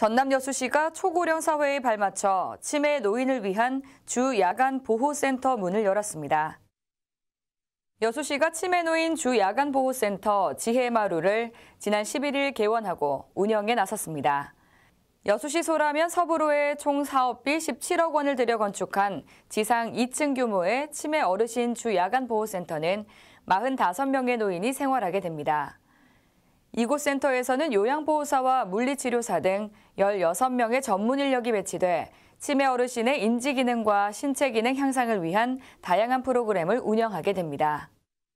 전남 여수시가 초고령 사회에 발맞춰 치매 노인을 위한 주 야간 보호센터 문을 열었습니다. 여수시가 치매 노인 주 야간 보호센터 지혜마루를 지난 11일 개원하고 운영에 나섰습니다. 여수시 소라면 서부로에 총 사업비 17억 원을 들여 건축한 지상 2층 규모의 치매 어르신 주 야간 보호센터는 45명의 노인이 생활하게 됩니다. 이곳 센터에서는 요양보호사와 물리치료사 등 16명의 전문 인력이 배치돼 치매 어르신의 인지기능과 신체기능 향상을 위한 다양한 프로그램을 운영하게 됩니다.